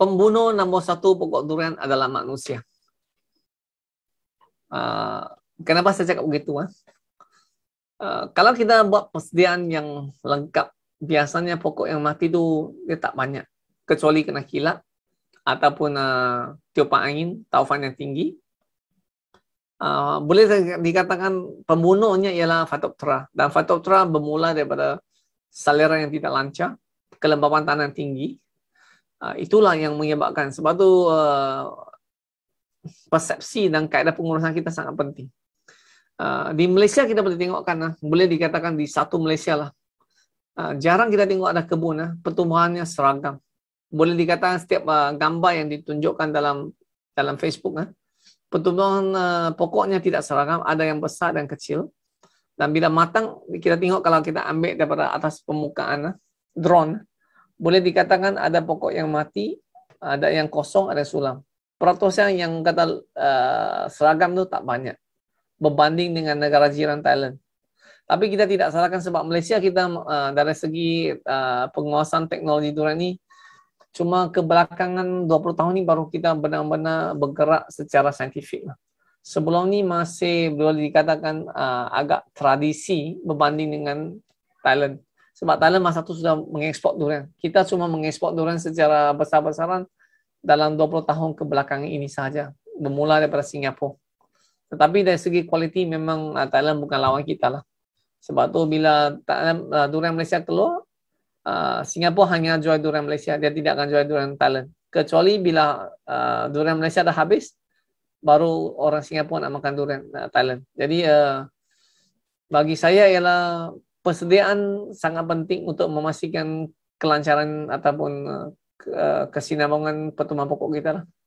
pembunuh nomor satu pokok durian adalah manusia. Uh, kenapa saya cakap begitu? Uh, kalau kita buat persediaan yang lengkap, biasanya pokok yang mati itu dia tak banyak. Kecuali kena kilat, ataupun uh, tiupan angin, taufan yang tinggi. Uh, boleh dikatakan pembunuhnya ialah Fatoptera. Dan Fatoptera bermula daripada saliran yang tidak lancar, kelembapan tanah tinggi, Ah, itulah yang menyebabkan sebab tu uh, persepsi dan kaedah pengurusan kita sangat penting. Uh, di Malaysia kita boleh tengokkan lah, boleh dikatakan di satu Malaysia lah. Uh, jarang kita tengok ada kebun lah, pertumbuhannya seragam. Boleh dikatakan setiap uh, gambar yang ditunjukkan dalam dalam Facebook lah, pertumbuhan uh, pokoknya tidak seragam, ada yang besar dan kecil. Dan bila matang kita tengok kalau kita ambil daripada atas permukaan lah, drone boleh dikatakan ada pokok yang mati, ada yang kosong, ada yang sulam. Protosnya yang kata uh, seragam itu tak banyak. Berbanding dengan negara jiran Thailand. Tapi kita tidak salahkan sebab Malaysia kita uh, dari segi uh, penguasaan teknologi durian ini cuma kebelakangan 20 tahun ini baru kita benar-benar bergerak secara saintifik. Sebelum ini masih boleh dikatakan uh, agak tradisi berbanding dengan Thailand. Sebab Thailand masa itu sudah mengekspor durian. Kita cuma mengekspor durian secara besar-besaran dalam 20 tahun ke belakang ini saja. Bermula daripada Singapura. Tetapi dari segi kualiti memang ah, Thailand bukan lawan kita lah. Sebab itu bila ah, durian Malaysia keluar, ah, Singapura hanya jual durian Malaysia. Dia tidak akan jual durian Thailand. Kecuali bila durian Malaysia dah habis, baru orang Singapura nak makan durian Thailand. Jadi bagi saya ialah persediaan sangat penting untuk memastikan kelancaran ataupun eh, kesinambungan pertumbuhan pokok kita lah.